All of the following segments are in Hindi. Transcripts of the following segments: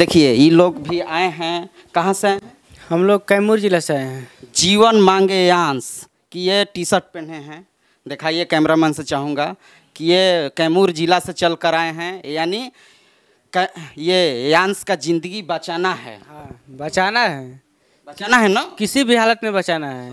देखिए ये लोग भी आए हैं कहाँ से हम लोग कैमूर जिला से आए हैं जीवन मांगे यांस कि ये टी शर्ट पहने हैं दिखाइए कैमरामैन से चाहूँगा कि ये कैमूर जिला से चल कर आए हैं यानी ये यांस का जिंदगी बचाना है हाँ, बचाना है बचाना है ना किसी भी हालत में बचाना है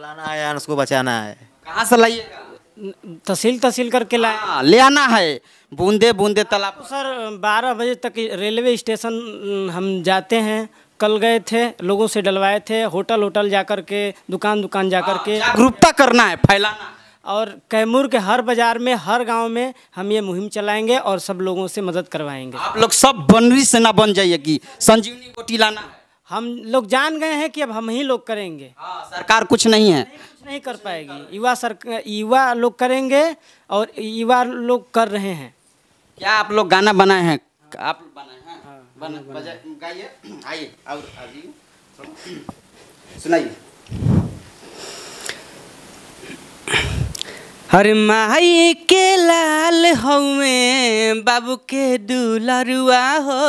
लाना है यांस को बचाना है कहाँ से लाइएगा तहसील तहसील करके ला हाँ, ले आना है बूंदे बूंदे तालाब सर बारह बजे तक रेलवे स्टेशन हम जाते हैं कल गए थे लोगों से डलवाए थे होटल होटल जा कर के दुकान दुकान जा कर हाँ, के जागरूकता करना है फैलाना और कैमूर के हर बाजार में हर गांव में हम ये मुहिम चलाएंगे और सब लोगों से मदद करवाएंगे आप लोग सब बनरी सेना बन जाइएगी संजीवनी गोटी लाना हम लोग जान गए हैं कि अब हम ही लोग करेंगे आ, हाँ, सरकार कुछ नहीं है नहीं कर पाएगी युवा सरकार युवा लोग करेंगे और युवा लोग कर रहे हैं क्या आप लोग गाना बनाए हैं आप बनाए हाँ, हर माई के लाल हमें बाबू के दुलरुआ हो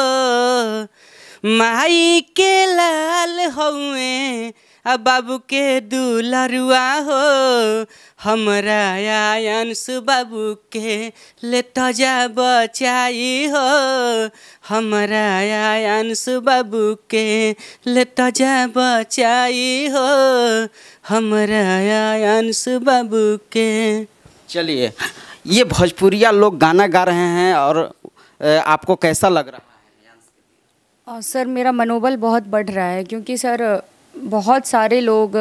माई के लाल हमें बाबू के दुलरुआ हो हमरा अंशु बाबू के ले तजा बचाई हो हमरा अंशु बाबू के ले तजा बचाई हो हमरा अंशु बाबू के चलिए ये भोजपुरिया लोग गाना गा रहे हैं और आपको कैसा लग रहा है और सर मेरा मनोबल बहुत बढ़ रहा है क्योंकि सर बहुत सारे लोग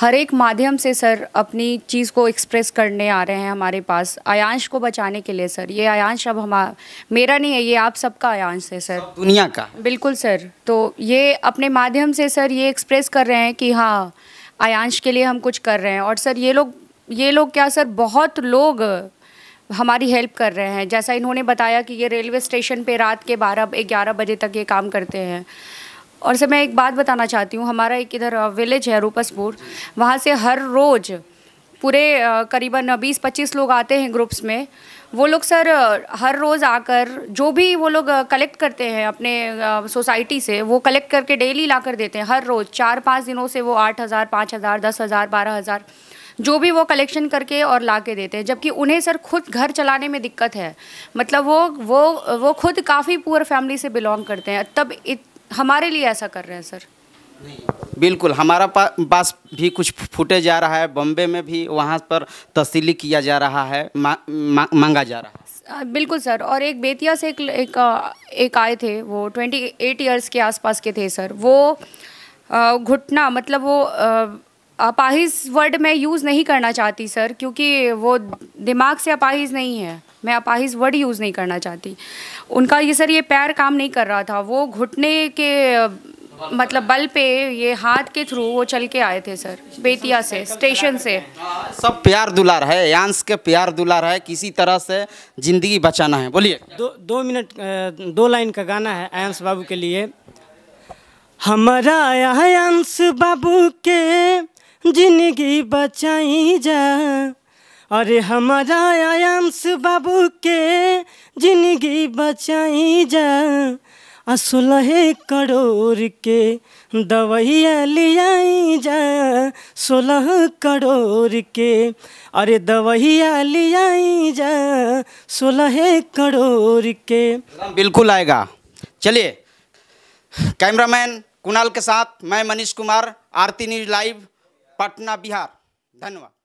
हर एक माध्यम से सर अपनी चीज़ को एक्सप्रेस करने आ रहे हैं हमारे पास आयांश को बचाने के लिए सर ये आयांश अब हमारा मेरा नहीं है ये आप सबका आयांश है सर दुनिया का बिल्कुल सर तो ये अपने माध्यम से सर ये एक्सप्रेस कर रहे हैं कि हाँ आयांश के लिए हम कुछ कर रहे हैं और सर ये लोग ये लोग क्या सर बहुत लोग हमारी हेल्प कर रहे हैं जैसा इन्होंने बताया कि ये रेलवे स्टेशन पे रात के बारह ग्यारह बजे तक ये काम करते हैं और सर मैं एक बात बताना चाहती हूँ हमारा एक इधर विलेज है रूपसपुर वहाँ से हर रोज़ पूरे करीबन 20-25 लोग आते हैं ग्रुप्स में वो लोग सर हर रोज़ आकर जो भी वो लोग कलेक्ट करते हैं अपने सोसाइटी से वो कलेक्ट करके डेली ला कर देते हैं हर रोज़ चार पाँच दिनों से वो आठ हज़ार पाँच हज़ार दस हज़ार बारह हज़ार जो भी वो कलेक्शन करके और ला के देते हैं जबकि उन्हें सर खुद घर चलाने में दिक्कत है मतलब वो वो वो खुद काफ़ी पुअर फैमिली से बिलोंग करते हैं तब इत, हमारे लिए ऐसा कर रहे हैं सर बिल्कुल हमारा पा, पास भी कुछ फूटे जा रहा है बॉम्बे में भी वहाँ पर तस्ली किया जा रहा है मा, मा, मांगा जा रहा है बिल्कुल सर और एक बेतिया से एक एक, एक आए थे वो ट्वेंटी एट ईयर्स के आसपास के थे सर वो घुटना मतलब वो अपाहिज वर्ड मैं यूज़ नहीं करना चाहती सर क्योंकि वो दिमाग से अपाहिज नहीं है मैं अपाहिज वर्ड यूज़ नहीं करना चाहती उनका ये सर ये पैर काम नहीं कर रहा था वो घुटने के मतलब बल पे ये हाथ के थ्रू वो चल के आए थे सर बेतिया से स्टेशन से सब प्यार दुलार है यांस के प्यार दुलार है किसी तरह से ज़िंदगी बचाना है बोलिए दो दो मिनट दो लाइन का गाना है आयांस बाबू के लिए हमारा आयांस बाबू के जिंदगी बचाई जा अरे हमारा आयाम्स बाबू के जिंदगी बचाई जा असलह करोड़ के दवैया लियाई जा सोलह करोड़ के अरे दवैया लियाई जा सोलह करोड़ के बिल्कुल आएगा चलिए कैमरामैन कुणाल के साथ मैं मनीष कुमार आरती न्यूज लाइव पटना बिहार धन्यवाद